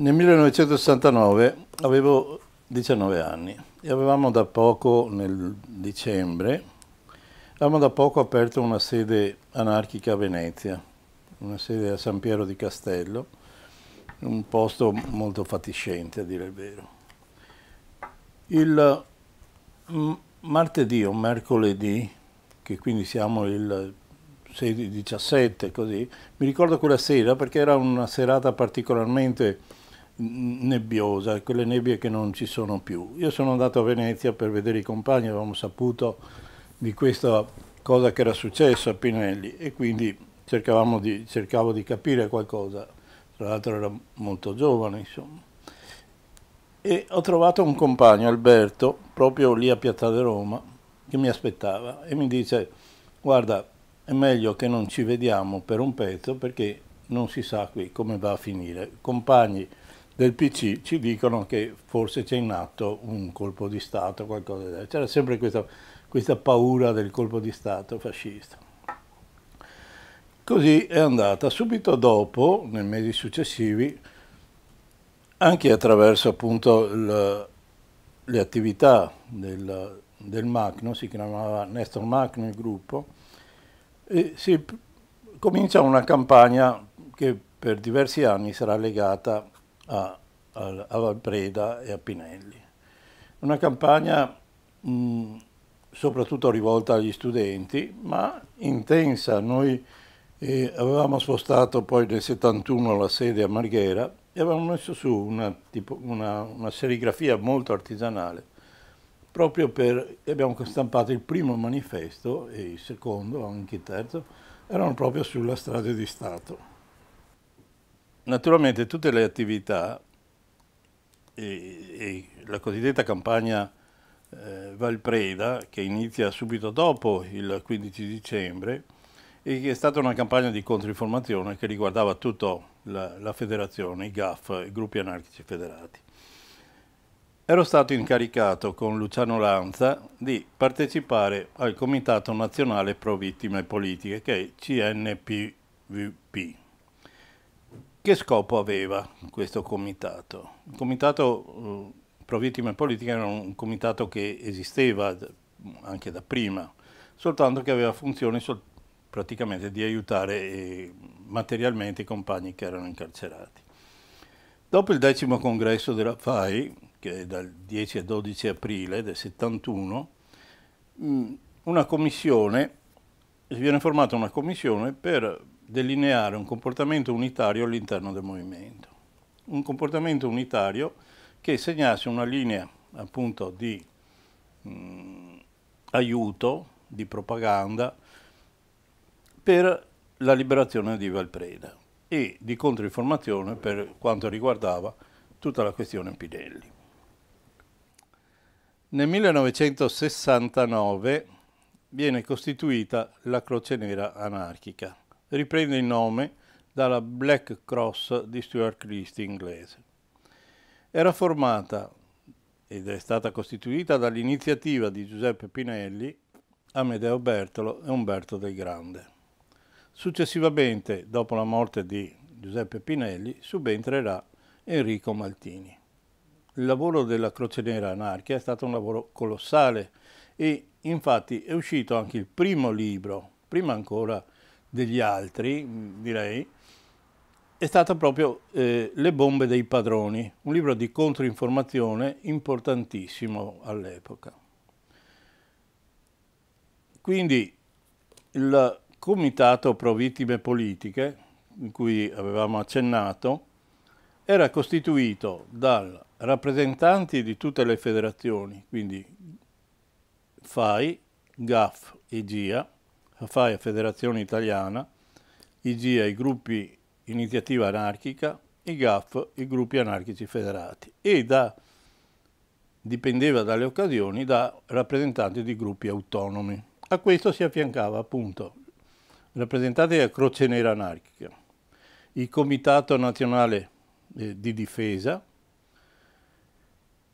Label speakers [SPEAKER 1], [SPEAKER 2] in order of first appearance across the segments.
[SPEAKER 1] Nel 1969 avevo 19 anni e avevamo da poco, nel dicembre, avevamo da poco aperto una sede anarchica a Venezia, una sede a San Piero di Castello, un posto molto fatiscente a dire il vero. Il martedì o mercoledì, che quindi siamo il 16, 17 così, mi ricordo quella sera perché era una serata particolarmente nebbiosa, quelle nebbie che non ci sono più. Io sono andato a Venezia per vedere i compagni, avevamo saputo di questa cosa che era successa a Pinelli e quindi di, cercavo di capire qualcosa. Tra l'altro era molto giovane, insomma. E ho trovato un compagno, Alberto, proprio lì a Piazza de Roma, che mi aspettava e mi dice guarda, è meglio che non ci vediamo per un pezzo perché non si sa qui come va a finire. Compagni del PC ci dicono che forse c'è in atto un colpo di Stato, qualcosa del genere. C'era sempre questa, questa paura del colpo di Stato fascista. Così è andata. Subito dopo, nei mesi successivi, anche attraverso appunto il, le attività del, del Macno, si chiamava Nestor Macno il gruppo, e si comincia una campagna che per diversi anni sarà legata a, a, a Valpreda e a Pinelli. Una campagna mh, soprattutto rivolta agli studenti, ma intensa. Noi eh, avevamo spostato poi nel 71 la sede a Marghera e avevamo messo su una, tipo, una, una serigrafia molto artigianale, proprio per, abbiamo stampato il primo manifesto e il secondo, anche il terzo, erano proprio sulla strada di Stato. Naturalmente tutte le attività e, e la cosiddetta campagna eh, Valpreda, che inizia subito dopo il 15 dicembre, e che è stata una campagna di controinformazione che riguardava tutta la, la federazione, i GAF, i gruppi anarchici federati. Ero stato incaricato con Luciano Lanza di partecipare al Comitato Nazionale Pro Vittime Politiche, che è CNPVP che scopo aveva questo comitato? Il comitato eh, pro vittime politiche era un comitato che esisteva anche da prima, soltanto che aveva funzione sol praticamente di aiutare eh, materialmente i compagni che erano incarcerati. Dopo il decimo congresso della FAI, che è dal 10 al 12 aprile del 71, mm, una commissione, viene formata una commissione per delineare un comportamento unitario all'interno del movimento. Un comportamento unitario che segnasse una linea appunto di mh, mm, aiuto, di propaganda per la liberazione di Valpreda e di controinformazione per quanto riguardava tutta la questione Pinelli. Nel 1969 viene costituita la Croce Nera anarchica riprende il nome dalla Black Cross di Stuart Christie inglese. Era formata ed è stata costituita dall'iniziativa di Giuseppe Pinelli, Amedeo Bertolo e Umberto del Grande. Successivamente, dopo la morte di Giuseppe Pinelli, subentrerà Enrico Maltini. Il lavoro della Croce Nera Anarchia è stato un lavoro colossale e infatti è uscito anche il primo libro, prima ancora degli altri, mm, direi, è stato proprio eh, Le bombe dei padroni, un libro di controinformazione importantissimo all'epoca. Quindi il Comitato Pro Vittime Politiche, in cui avevamo accennato, era costituito da rappresentanti di tutte le federazioni, quindi FAI, GAF e GIA, AFAIA Federazione Italiana, IGIA i gruppi Iniziativa Anarchica, i GAF i gruppi anarchici federati e da, dipendeva dalle occasioni da rappresentanti di gruppi autonomi. A questo si affiancava appunto rappresentanti della Croce Nera Anarchica, il Comitato Nazionale eh, di Difesa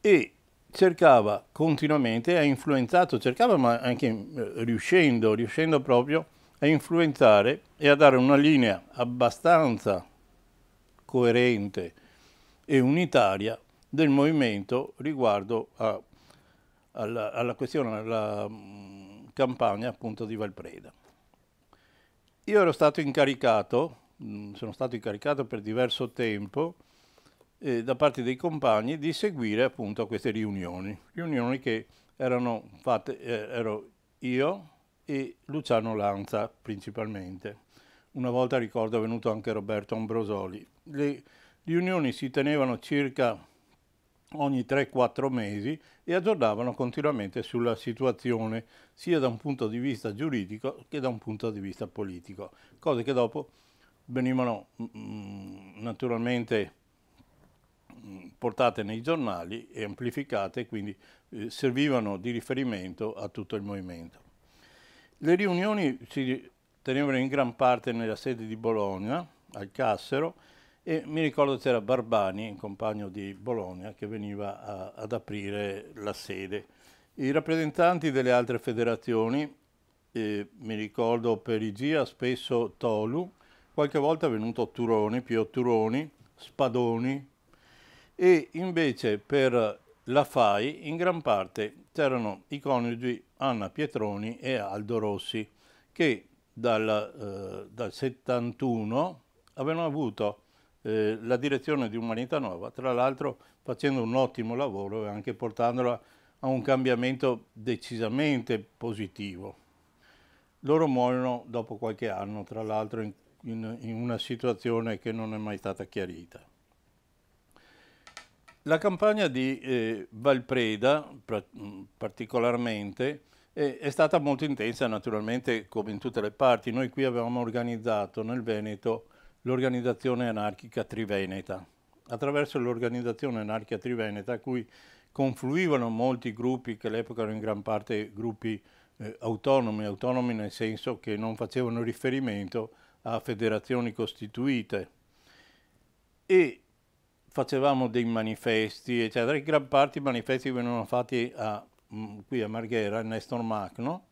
[SPEAKER 1] e cercava continuamente, ha influenzato, cercava ma anche eh, riuscendo, riuscendo proprio a influenzare e a dare una linea abbastanza coerente e unitaria del movimento riguardo a, alla, alla, questione alla mm, campagna appunto di Valpreda. Io ero stato incaricato, mm, sono stato incaricato per diverso tempo eh, da parte dei compagni di seguire appunto queste riunioni, riunioni che erano fatte, eh, ero io e Luciano Lanza principalmente. Una volta ricordo è venuto anche Roberto Ambrosoli. Le riunioni si tenevano circa ogni 3-4 mesi e aggiornavano continuamente sulla situazione sia da un punto di vista giuridico che da un punto di vista politico, cose che dopo venivano mh, mm, mm, naturalmente portate nei giornali e amplificate, quindi eh, servivano di riferimento a tutto il movimento. Le riunioni si tenevano in gran parte nella sede di Bologna, al Cassero, e mi ricordo c'era Barbani, un compagno di Bologna, che veniva a, ad aprire la sede. I rappresentanti delle altre federazioni, eh, mi ricordo Perigia, spesso Tolu, qualche volta è venuto Turoni, Pio Turoni, Spadoni, e invece per la FAI in gran parte c'erano i coniugi Anna Pietroni e Aldo Rossi che dal, eh, dal 71 avevano avuto eh, la direzione di Umanità Nuova, tra l'altro facendo un ottimo lavoro e anche portandola a un cambiamento decisamente positivo. Loro muoiono dopo qualche anno, tra l'altro in, in, in una situazione che non è mai stata chiarita. La campagna di eh, Valpreda, mm, particolarmente, eh, è stata molto intensa naturalmente come in tutte le parti. Noi qui avevamo organizzato nel Veneto l'organizzazione anarchica triveneta. Attraverso l'organizzazione anarchica triveneta, a cui confluivano molti gruppi che all'epoca erano in gran parte gruppi eh, autonomi, autonomi nel senso che non facevano riferimento a federazioni costituite. E facevamo dei manifesti, eccetera. In gran parte i manifesti venivano fatti a, mm, qui a Marghera, a Nestor Magno,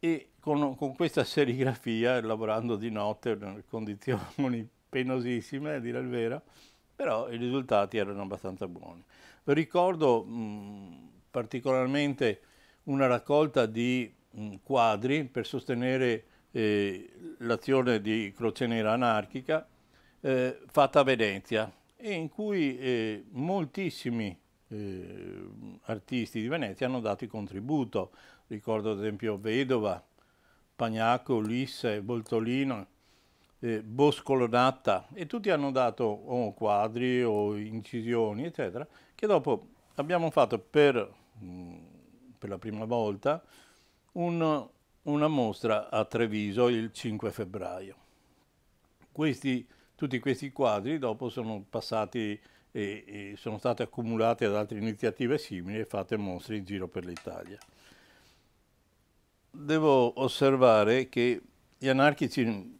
[SPEAKER 1] e con, con, questa serigrafia, lavorando di notte, in condizioni penosissime, a dire il vero, però i risultati erano abbastanza buoni. Ricordo mh, mm, particolarmente una raccolta di mh, mm, quadri per sostenere eh, l'azione di Croce Nera Anarchica eh, fatta a Venezia, e in cui eh, moltissimi eh, artisti di Venezia hanno dato il contributo. Ricordo ad esempio Vedova, Pagnacco, Ulisse, Boltolino, eh, Boscolonatta e tutti hanno dato o quadri o incisioni eccetera che dopo abbiamo fatto per, mh, mm, per la prima volta un, una mostra a Treviso il 5 febbraio. Questi tutti questi quadri dopo sono passati e, e sono stati accumulati ad altre iniziative simili e fatte mostre in giro per l'Italia. Devo osservare che gli anarchici,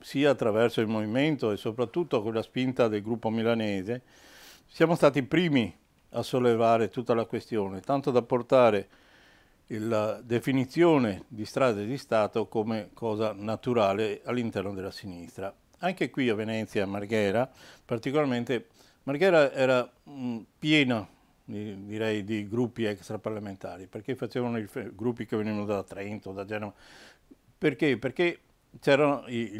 [SPEAKER 1] sia attraverso il movimento e soprattutto con la spinta del gruppo milanese, siamo stati i primi a sollevare tutta la questione, tanto da portare la definizione di strade di Stato come cosa naturale all'interno della sinistra. Anche qui a Venezia, a Marghera, particolarmente, Marghera era mm, piena direi di gruppi extraparlamentari, perché facevano i gruppi che venivano da Trento, da Genova. Perché? Perché c'era il,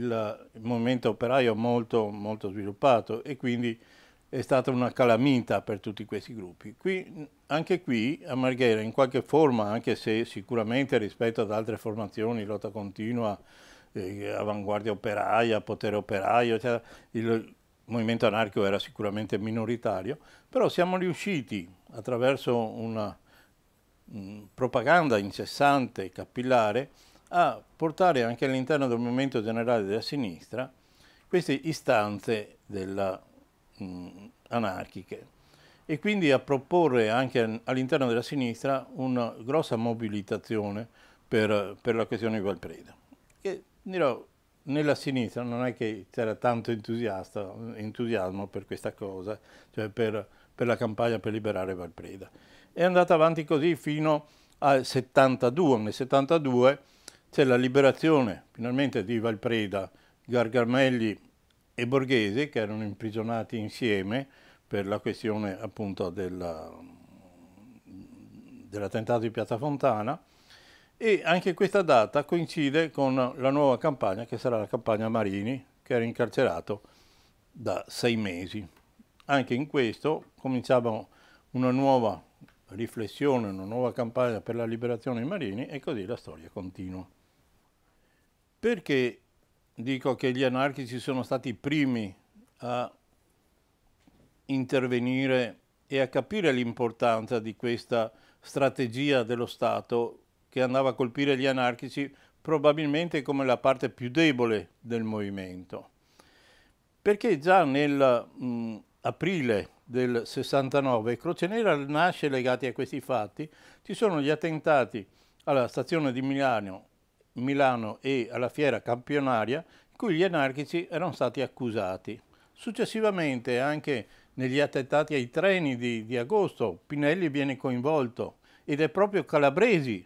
[SPEAKER 1] il, movimento operaio molto, molto sviluppato e quindi è stata una calamita per tutti questi gruppi. Qui, anche qui a Marghera, in qualche forma, anche se sicuramente rispetto ad altre formazioni, lotta continua, eh, avanguardia operaia, potere operaio, cioè il movimento anarchico era sicuramente minoritario, però siamo riusciti attraverso una mh, mm, propaganda incessante e capillare a portare anche all'interno del movimento generale della sinistra queste istanze della, mh, mm, anarchiche e quindi a proporre anche all'interno della sinistra una grossa mobilitazione per, per la questione di Valpreda. Dirò, nella sinistra non è che c'era tanto entusiasmo per questa cosa, cioè per, per, la campagna per liberare Valpreda. È andata avanti così fino al 72. Nel 72 c'è la liberazione finalmente di Valpreda, Gargamelli e Borghese che erano imprigionati insieme per la questione appunto della, dell'attentato di Piazza Fontana e anche questa data coincide con la nuova campagna che sarà la campagna Marini che era incarcerato da sei mesi. Anche in questo cominciamo una nuova riflessione, una nuova campagna per la liberazione dei marini e così la storia continua. Perché dico che gli anarchici sono stati i primi a intervenire e a capire l'importanza di questa strategia dello Stato che andava a colpire gli anarchici probabilmente come la parte più debole del movimento. Perché già nell'aprile del 69 Croce Nera nasce legati a questi fatti, ci sono gli attentati alla stazione di Milano, Milano e alla fiera campionaria in cui gli anarchici erano stati accusati. Successivamente anche negli attentati ai treni di, di agosto Pinelli viene coinvolto ed è proprio Calabresi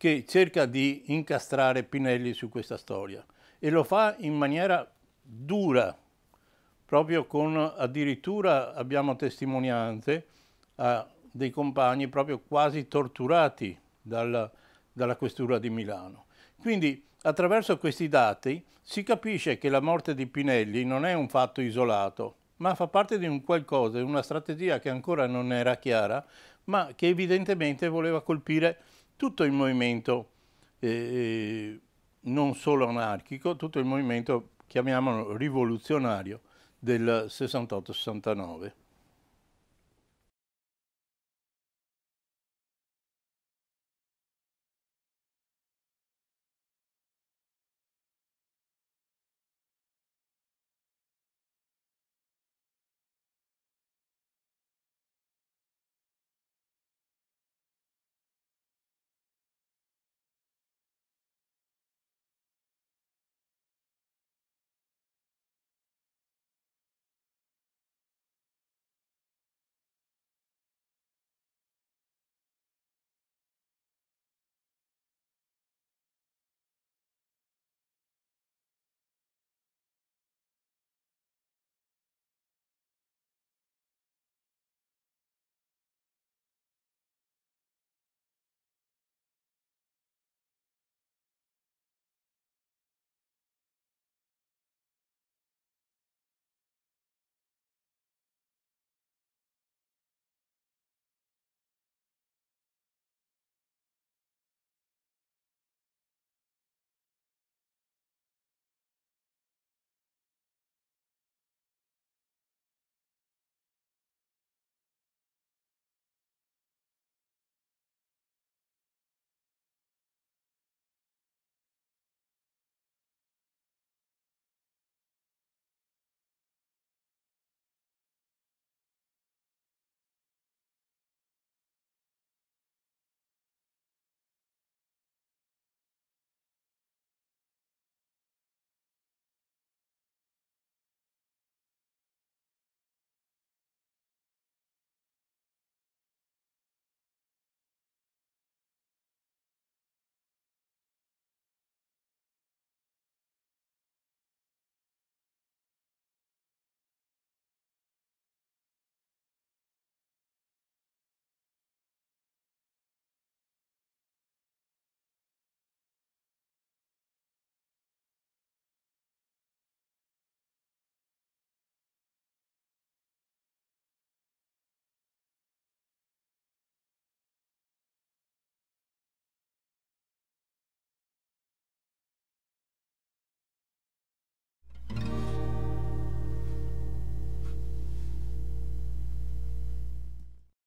[SPEAKER 1] che cerca di incastrare Pinelli su questa storia e lo fa in maniera dura, proprio con addirittura abbiamo testimonianze a dei compagni proprio quasi torturati dalla, dalla questura di Milano. Quindi attraverso questi dati si capisce che la morte di Pinelli non è un fatto isolato, ma fa parte di un qualcosa, di una strategia che ancora non era chiara, ma che evidentemente voleva colpire tutto il movimento, eh, eh, non solo anarchico, tutto il movimento, chiamiamolo rivoluzionario, del 68-69.